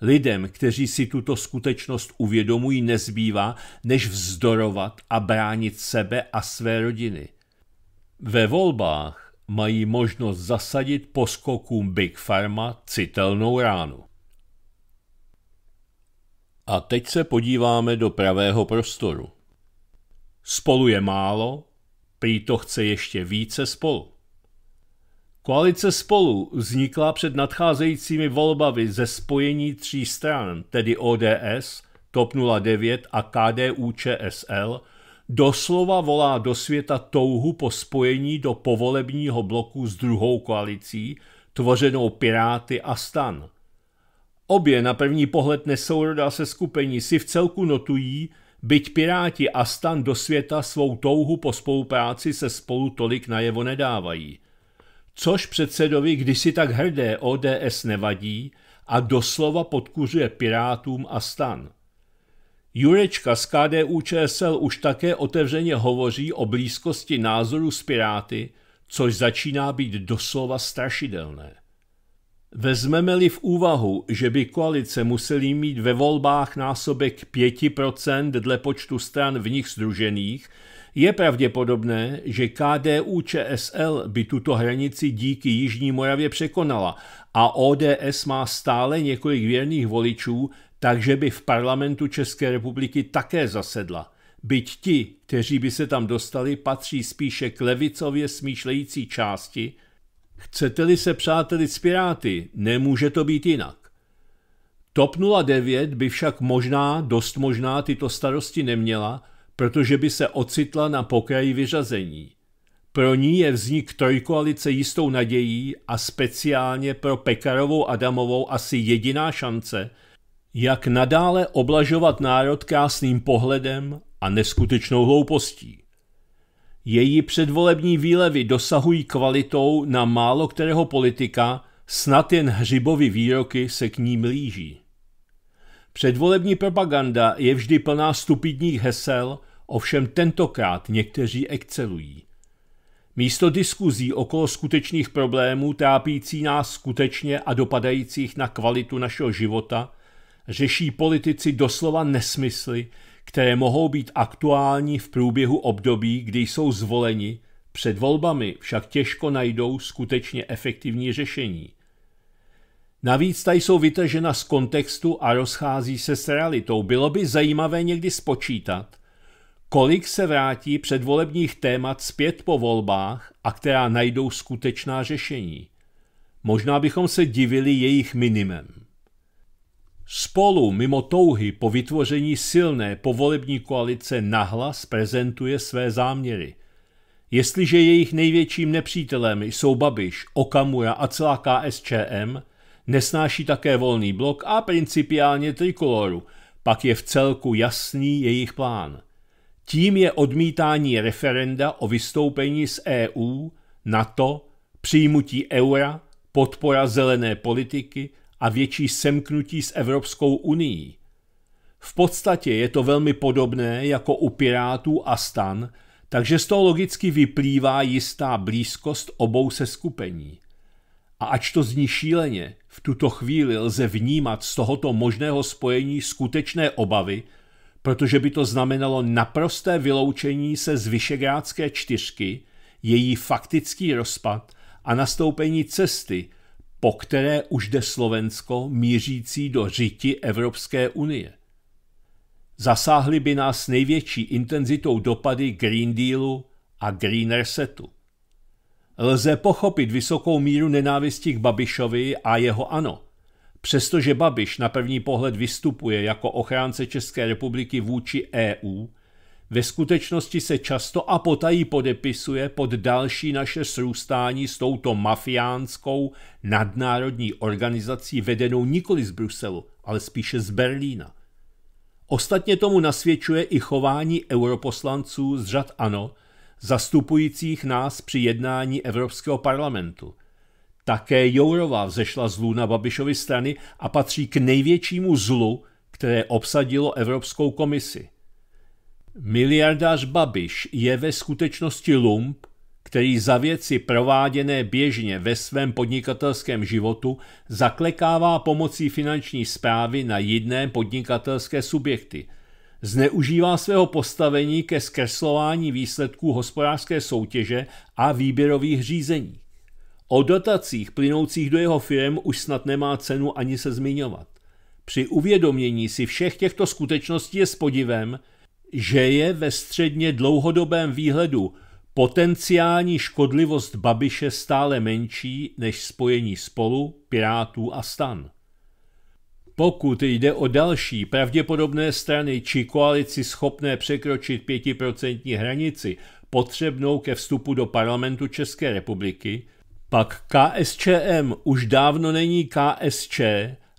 Lidem, kteří si tuto skutečnost uvědomují, nezbývá, než vzdorovat a bránit sebe a své rodiny. Ve volbách mají možnost zasadit poskokům Big Pharma citelnou ránu. A teď se podíváme do pravého prostoru. Spolu je málo, prý to chce ještě více spolu. Koalice spolu vznikla před nadcházejícími volbami ze spojení tří stran, tedy ODS, TOP 09 a KDU ČSL, doslova volá do světa touhu po spojení do povolebního bloku s druhou koalicí, tvořenou Piráty a Stan. Obě na první pohled nesourodá se skupení si v celku notují, Byť Piráti a stan do světa svou touhu po spolupráci se spolu tolik najevo nedávají. Což předsedovi kdysi tak hrdé ODS nevadí a doslova podkuřuje Pirátům a stan. Jurečka z KDU ČSL už také otevřeně hovoří o blízkosti názoru s Piráty, což začíná být doslova strašidelné. Vezmeme-li v úvahu, že by koalice museli mít ve volbách násobek 5% dle počtu stran v nich združených, je pravděpodobné, že KDU ČSL by tuto hranici díky Jižní Moravě překonala a ODS má stále několik věrných voličů, takže by v parlamentu České republiky také zasedla. Byť ti, kteří by se tam dostali, patří spíše k levicově smýšlející části, Chcete-li se přáteli s Piráty, nemůže to být jinak. TOP 09 by však možná, dost možná tyto starosti neměla, protože by se ocitla na pokraji vyřazení. Pro ní je vznik trojkoalice jistou nadějí a speciálně pro Pekarovou Adamovou asi jediná šance, jak nadále oblažovat národ krásným pohledem a neskutečnou hloupostí. Její předvolební výlevy dosahují kvalitou na málo kterého politika, snad jen hřibovy výroky se k ní mlíží. Předvolební propaganda je vždy plná stupidních hesel, ovšem tentokrát někteří excelují. Místo diskuzí okolo skutečných problémů trápící nás skutečně a dopadajících na kvalitu našeho života, řeší politici doslova nesmysly, které mohou být aktuální v průběhu období, kdy jsou zvoleni, před volbami však těžko najdou skutečně efektivní řešení. Navíc ta jsou vytažena z kontextu a rozchází se s realitou. Bylo by zajímavé někdy spočítat, kolik se vrátí předvolebních témat zpět po volbách a která najdou skutečná řešení. Možná bychom se divili jejich minimem. Spolu mimo touhy po vytvoření silné povolební koalice nahlas prezentuje své záměry. Jestliže jejich největším nepřítelem jsou Babiš, Okamura a celá KSČM, nesnáší také volný blok a principiálně trikoloru, pak je v celku jasný jejich plán. Tím je odmítání referenda o vystoupení z EU, NATO, přijmutí eura, podpora zelené politiky a větší semknutí s Evropskou unii. V podstatě je to velmi podobné jako u Pirátů a stan, takže z toho logicky vyplývá jistá blízkost obou se skupení. A ač to zní šíleně, v tuto chvíli lze vnímat z tohoto možného spojení skutečné obavy, protože by to znamenalo naprosté vyloučení se z Vyšegrádské čtyřky, její faktický rozpad a nastoupení cesty, po které už jde Slovensko mířící do řiti Evropské unie. Zasáhly by nás největší intenzitou dopady Green Dealu a Green Resetu. Lze pochopit vysokou míru nenávisti k Babišovi a jeho ano. Přestože Babiš na první pohled vystupuje jako ochránce České republiky vůči EU, ve skutečnosti se často a potají podepisuje pod další naše srůstání s touto mafiánskou nadnárodní organizací vedenou nikoli z Bruselu, ale spíše z Berlína. Ostatně tomu nasvědčuje i chování europoslanců z řad ANO, zastupujících nás při jednání Evropského parlamentu. Také Jourová vzešla z na Babišovy strany a patří k největšímu zlu, které obsadilo Evropskou komisi – Miliardář Babiš je ve skutečnosti lump, který za věci prováděné běžně ve svém podnikatelském životu zaklekává pomocí finanční zprávy na jedné podnikatelské subjekty. Zneužívá svého postavení ke zkreslování výsledků hospodářské soutěže a výběrových řízení. O dotacích plynoucích do jeho firm už snad nemá cenu ani se zmiňovat. Při uvědomění si všech těchto skutečností je s podivem, že je ve středně dlouhodobém výhledu potenciální škodlivost Babiše stále menší než spojení spolu, Pirátů a stan. Pokud jde o další pravděpodobné strany či koalici schopné překročit 5% hranici potřebnou ke vstupu do parlamentu České republiky, pak KSČM už dávno není KSČ,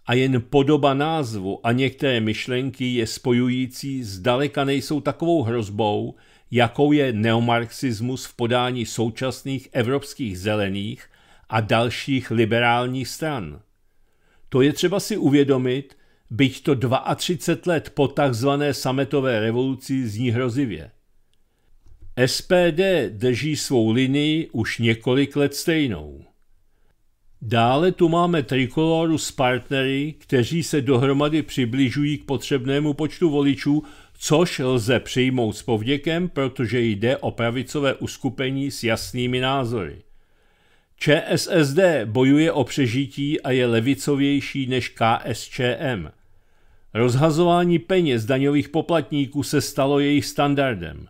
a jen podoba názvu a některé myšlenky je spojující zdaleka nejsou takovou hrozbou, jakou je neomarxismus v podání současných evropských zelených a dalších liberálních stran. To je třeba si uvědomit, byť to 32 let po takzvané sametové revoluci zní hrozivě. SPD drží svou linii už několik let stejnou. Dále tu máme trikoloru s partnery, kteří se dohromady přibližují k potřebnému počtu voličů, což lze přijmout s povděkem, protože jde o pravicové uskupení s jasnými názory. ČSSD bojuje o přežití a je levicovější než KSČM. Rozhazování peněz daňových poplatníků se stalo jejich standardem.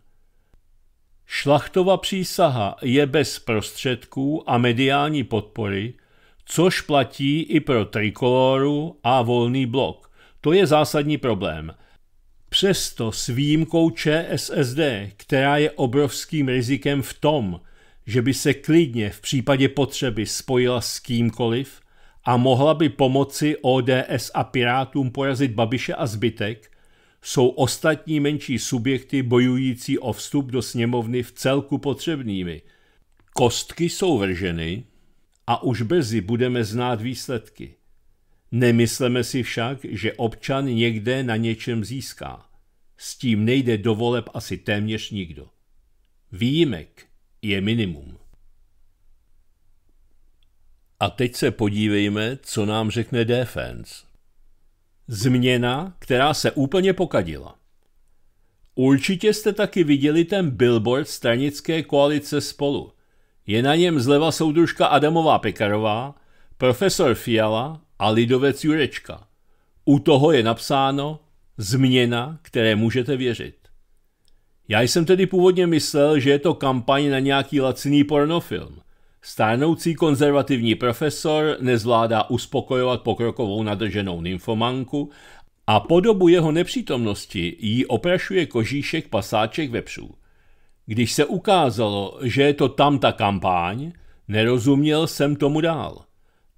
Šlachtova přísaha je bez prostředků a mediální podpory, což platí i pro trikoloru a volný blok. To je zásadní problém. Přesto s výjimkou ČSSD, která je obrovským rizikem v tom, že by se klidně v případě potřeby spojila s kýmkoliv a mohla by pomoci ODS a Pirátům porazit Babiše a zbytek, jsou ostatní menší subjekty bojující o vstup do sněmovny v celku potřebnými. Kostky jsou vrženy a už brzy budeme znát výsledky. Nemysleme si však, že občan někde na něčem získá. S tím nejde do voleb asi téměř nikdo. Výjimek je minimum. A teď se podívejme, co nám řekne Defense. Změna, která se úplně pokadila. Určitě jste taky viděli ten billboard stranické koalice spolu – je na něm zleva soudružka Adamová Pekarová, profesor Fiala a lidovec Jurečka. U toho je napsáno změna, které můžete věřit. Já jsem tedy původně myslel, že je to kampaň na nějaký laciný pornofilm. Stárnoucí konzervativní profesor nezvládá uspokojovat pokrokovou nadrženou nymfomanku a po dobu jeho nepřítomnosti jí oprašuje kožíšek pasáček vepřů. Když se ukázalo, že je to tam ta nerozuměl jsem tomu dál.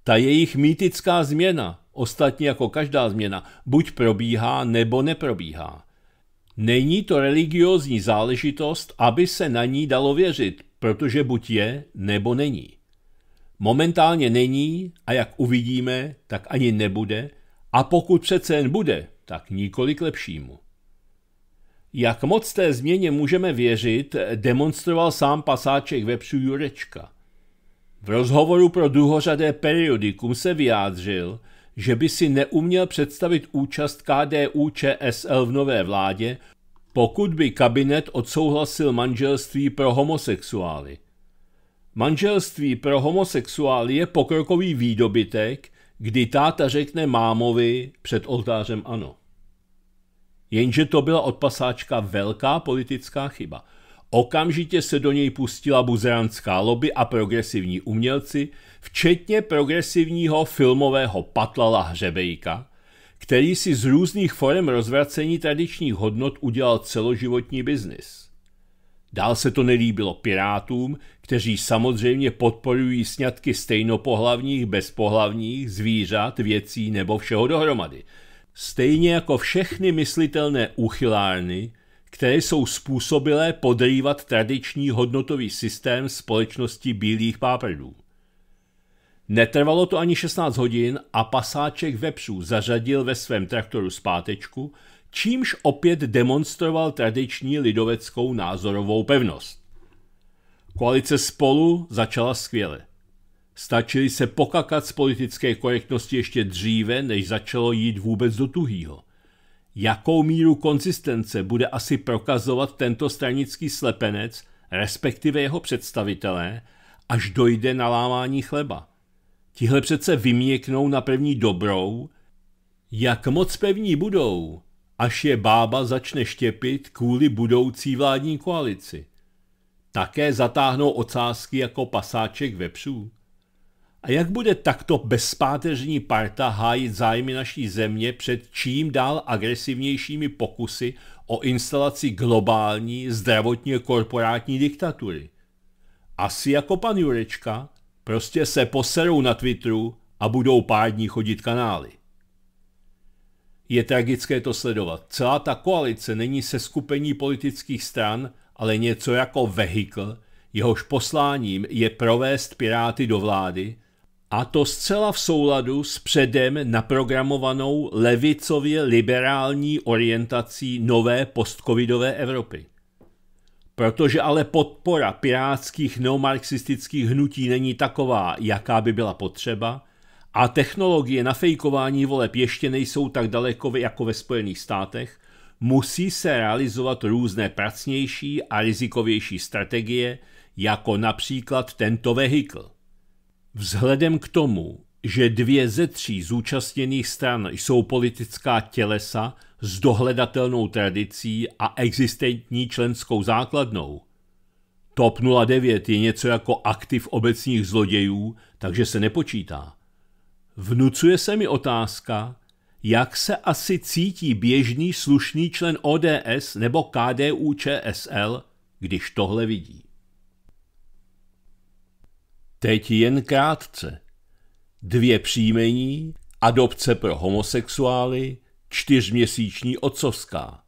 Ta jejich mýtická změna, ostatně jako každá změna, buď probíhá nebo neprobíhá. Není to religiózní záležitost, aby se na ní dalo věřit, protože buď je nebo není. Momentálně není a jak uvidíme, tak ani nebude a pokud přece jen bude, tak nikoli k lepšímu. Jak moc té změně můžeme věřit, demonstroval sám pasáček vepřů Jurečka. V rozhovoru pro druhořadé periodikum se vyjádřil, že by si neuměl představit účast KDU ČSL v nové vládě, pokud by kabinet odsouhlasil manželství pro homosexuály. Manželství pro homosexuály je pokrokový výdobytek, kdy táta řekne mámovi před oltářem ano. Jenže to byla od pasáčka velká politická chyba. Okamžitě se do něj pustila buzeranská lobby a progresivní umělci, včetně progresivního filmového patlala Hřebejka, který si z různých forem rozvracení tradičních hodnot udělal celoživotní biznis. Dál se to nelíbilo pirátům, kteří samozřejmě podporují sňatky stejnopohlavních, bezpohlavních, zvířat, věcí nebo všeho dohromady – stejně jako všechny myslitelné uchylárny, které jsou způsobilé podrývat tradiční hodnotový systém společnosti bílých páprdů. Netrvalo to ani 16 hodin a pasáček vepřů zařadil ve svém traktoru zpátečku, čímž opět demonstroval tradiční lidoveckou názorovou pevnost. Koalice spolu začala skvěle. Stačili se pokakat z politické korektnosti ještě dříve, než začalo jít vůbec do tuhýho. Jakou míru konzistence bude asi prokazovat tento stranický slepenec, respektive jeho představitelé, až dojde na lámání chleba? Tihle přece vyměknou na první dobrou. Jak moc pevní budou, až je bába začne štěpit kvůli budoucí vládní koalici? Také zatáhnou ocásky jako pasáček vepřů? A jak bude takto bezpáteřní parta hájit zájmy naší země před čím dál agresivnějšími pokusy o instalaci globální zdravotně korporátní diktatury? Asi jako pan Jurečka, prostě se poserou na Twitteru a budou pár dní chodit kanály. Je tragické to sledovat. Celá ta koalice není se skupení politických stran, ale něco jako vehikl, jehož posláním je provést Piráty do vlády, a to zcela v souladu s předem naprogramovanou levicově liberální orientací nové postcovidové Evropy. Protože ale podpora pirátských neomarxistických hnutí není taková, jaká by byla potřeba, a technologie na fejkování voleb ještě nejsou tak daleko jako ve Spojených státech, musí se realizovat různé pracnější a rizikovější strategie, jako například tento vehikl. Vzhledem k tomu, že dvě ze tří zúčastněných stran jsou politická tělesa s dohledatelnou tradicí a existentní členskou základnou, TOP 09 je něco jako aktiv obecních zlodějů, takže se nepočítá. Vnucuje se mi otázka, jak se asi cítí běžný slušný člen ODS nebo KDU ČSL, když tohle vidí. Teď jen krátce. Dvě příjmení, adopce pro homosexuály, čtyřměsíční otcovská.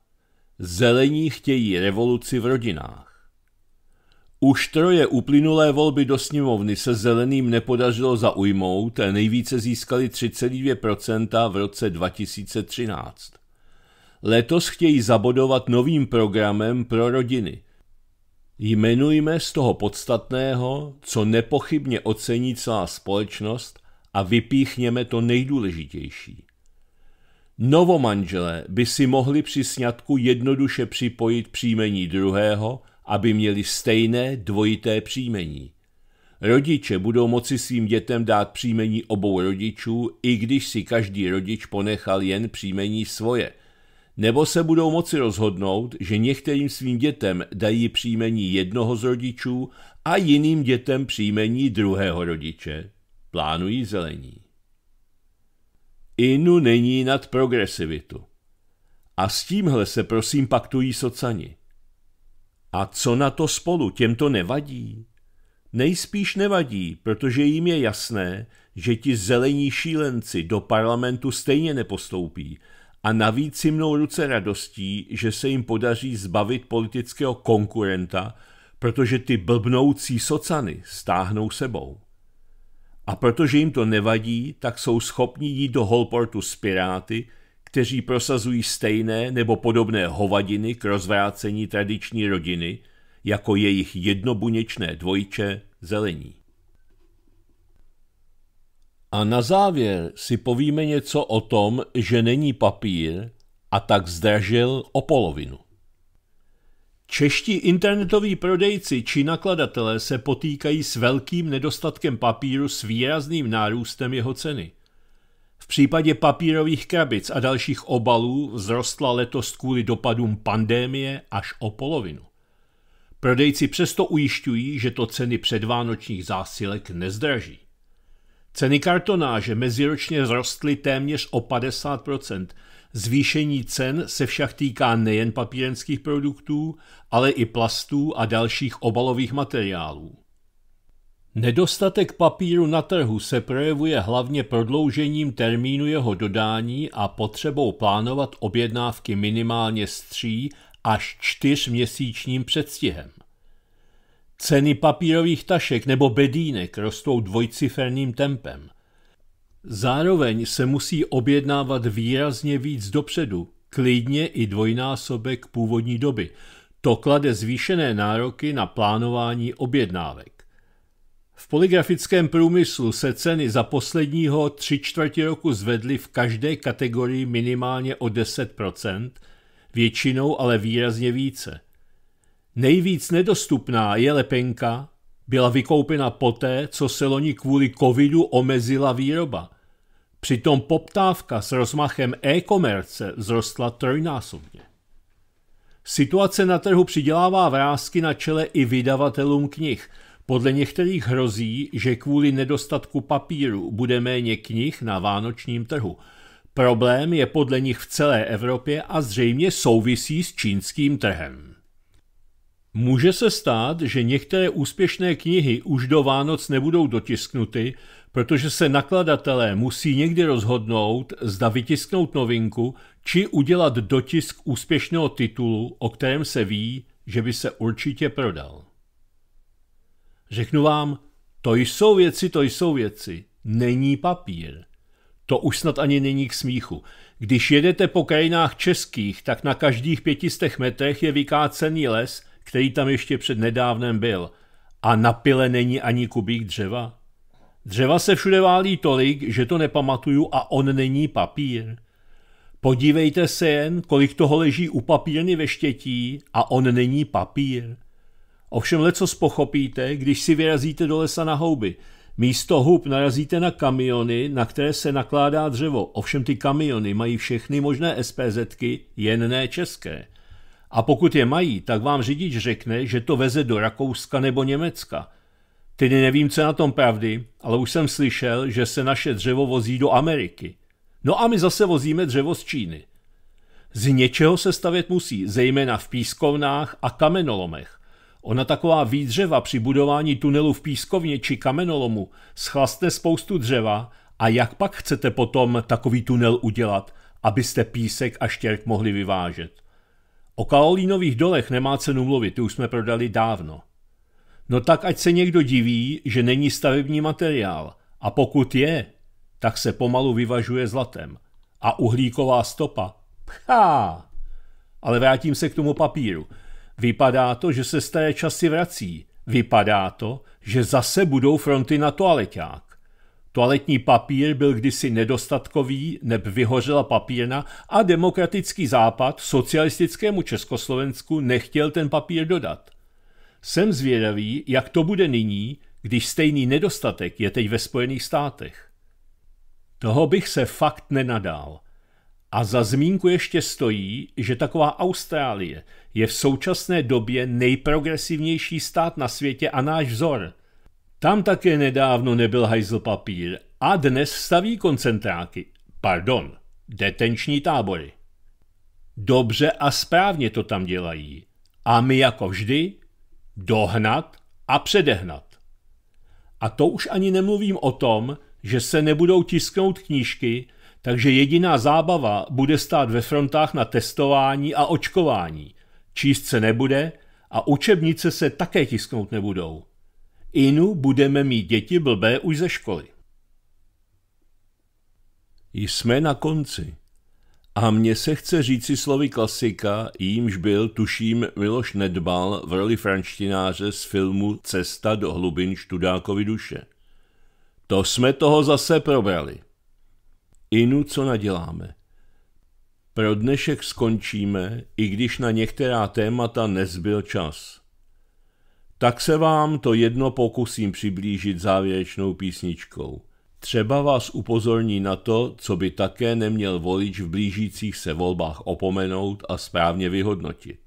Zelení chtějí revoluci v rodinách. Už troje uplynulé volby do sněmovny se zeleným nepodařilo zaujmout, nejvíce získali 3,2% v roce 2013. Letos chtějí zabodovat novým programem pro rodiny – Jmenujme z toho podstatného, co nepochybně ocení celá společnost a vypíchněme to nejdůležitější. Novomanželé by si mohli při sňatku jednoduše připojit příjmení druhého, aby měli stejné dvojité příjmení. Rodiče budou moci svým dětem dát příjmení obou rodičů, i když si každý rodič ponechal jen příjmení svoje – nebo se budou moci rozhodnout, že některým svým dětem dají příjmení jednoho z rodičů a jiným dětem příjmení druhého rodiče. Plánují zelení. Inu není nad progresivitu. A s tímhle se prosím paktují socani. A co na to spolu, těm to nevadí? Nejspíš nevadí, protože jim je jasné, že ti zelení šílenci do parlamentu stejně nepostoupí, a navíc si mnou ruce radostí, že se jim podaří zbavit politického konkurenta, protože ty blbnoucí socany stáhnou sebou. A protože jim to nevadí, tak jsou schopni jít do Holportu s piráty, kteří prosazují stejné nebo podobné hovadiny k rozvrácení tradiční rodiny, jako jejich jednobuněčné dvojče zelení. A na závěr si povíme něco o tom, že není papír a tak zdražil o polovinu. Čeští internetoví prodejci či nakladatelé se potýkají s velkým nedostatkem papíru s výrazným nárůstem jeho ceny. V případě papírových krabic a dalších obalů vzrostla letos kvůli dopadům pandémie až o polovinu. Prodejci přesto ujišťují, že to ceny předvánočních zásilek nezdraží. Ceny kartonáže meziročně vzrostly téměř o 50 Zvýšení cen se však týká nejen papírenských produktů, ale i plastů a dalších obalových materiálů. Nedostatek papíru na trhu se projevuje hlavně prodloužením termínu jeho dodání a potřebou plánovat objednávky minimálně s tří až čtyřměsíčním předstihem. Ceny papírových tašek nebo bedínek rostou dvojciferným tempem. Zároveň se musí objednávat výrazně víc dopředu, klidně i dvojnásobek původní doby. To klade zvýšené nároky na plánování objednávek. V poligrafickém průmyslu se ceny za posledního tři čtvrtě roku zvedly v každé kategorii minimálně o 10%, většinou ale výrazně více – Nejvíc nedostupná je lepenka, byla vykoupena poté, co se loni kvůli covidu omezila výroba. Přitom poptávka s rozmachem e-komerce vzrostla trojnásobně. Situace na trhu přidělává vrázky na čele i vydavatelům knih. Podle některých hrozí, že kvůli nedostatku papíru bude méně knih na vánočním trhu. Problém je podle nich v celé Evropě a zřejmě souvisí s čínským trhem. Může se stát, že některé úspěšné knihy už do Vánoc nebudou dotisknuty, protože se nakladatelé musí někdy rozhodnout, zda vytisknout novinku, či udělat dotisk úspěšného titulu, o kterém se ví, že by se určitě prodal. Řeknu vám, to jsou věci, to jsou věci. Není papír. To už snad ani není k smíchu. Když jedete po krajinách českých, tak na každých pětistech metrech je vykácený les který tam ještě před nedávnem byl. A na pile není ani kubík dřeva? Dřeva se všude válí tolik, že to nepamatuju a on není papír. Podívejte se jen, kolik toho leží u papírny ve štětí a on není papír. Ovšem leco spochopíte, když si vyrazíte do lesa na houby. Místo hub narazíte na kamiony, na které se nakládá dřevo. Ovšem ty kamiony mají všechny možné SPZky, jen ne české. A pokud je mají, tak vám řidič řekne, že to veze do Rakouska nebo Německa. Tedy nevím, co na tom pravdy, ale už jsem slyšel, že se naše dřevo vozí do Ameriky. No a my zase vozíme dřevo z Číny. Z něčeho se stavět musí, zejména v pískovnách a kamenolomech. Ona taková výdřeva při budování tunelu v pískovně či kamenolomu schlastne spoustu dřeva a jak pak chcete potom takový tunel udělat, abyste písek a štěrk mohli vyvážet? O Kaolínových dolech nemá cenu mluvit, ty už jsme prodali dávno. No tak ať se někdo diví, že není stavební materiál. A pokud je, tak se pomalu vyvažuje zlatem. A uhlíková stopa. Pchá! Ale vrátím se k tomu papíru. Vypadá to, že se staré časy vrací. Vypadá to, že zase budou fronty na toaleťák. Toaletní papír byl kdysi nedostatkový, neb vyhořela papírna a demokratický západ socialistickému Československu nechtěl ten papír dodat. Jsem zvědavý, jak to bude nyní, když stejný nedostatek je teď ve Spojených státech. Toho bych se fakt nenadál. A za zmínku ještě stojí, že taková Austrálie je v současné době nejprogresivnější stát na světě a náš vzor – tam také nedávno nebyl hajzl papír a dnes staví koncentráky, pardon, detenční tábory. Dobře a správně to tam dělají. A my jako vždy dohnat a předehnat. A to už ani nemluvím o tom, že se nebudou tisknout knížky, takže jediná zábava bude stát ve frontách na testování a očkování. Číst se nebude a učebnice se také tisknout nebudou. Inu budeme mít děti blbé už ze školy. Jsme na konci. A mně se chce říci slovy klasika, jímž byl, tuším, Miloš Nedbal v roli franštináře z filmu Cesta do hlubin študákovi duše. To jsme toho zase probrali. Inu, co naděláme? Pro dnešek skončíme, i když na některá témata nezbyl čas tak se vám to jedno pokusím přiblížit závěrečnou písničkou. Třeba vás upozorní na to, co by také neměl volič v blížících se volbách opomenout a správně vyhodnotit.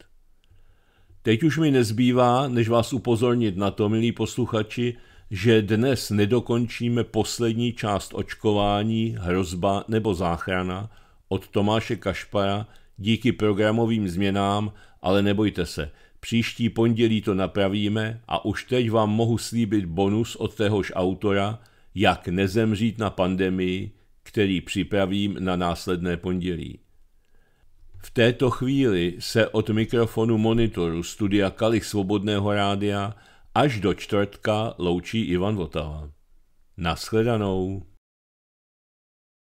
Teď už mi nezbývá, než vás upozornit na to, milí posluchači, že dnes nedokončíme poslední část očkování, hrozba nebo záchrana od Tomáše Kašpara díky programovým změnám, ale nebojte se, Příští pondělí to napravíme a už teď vám mohu slíbit bonus od téhož autora, jak nezemřít na pandemii, který připravím na následné pondělí. V této chvíli se od mikrofonu monitoru studia Kalich Svobodného rádia až do čtvrtka loučí Ivan Votava. Naschledanou.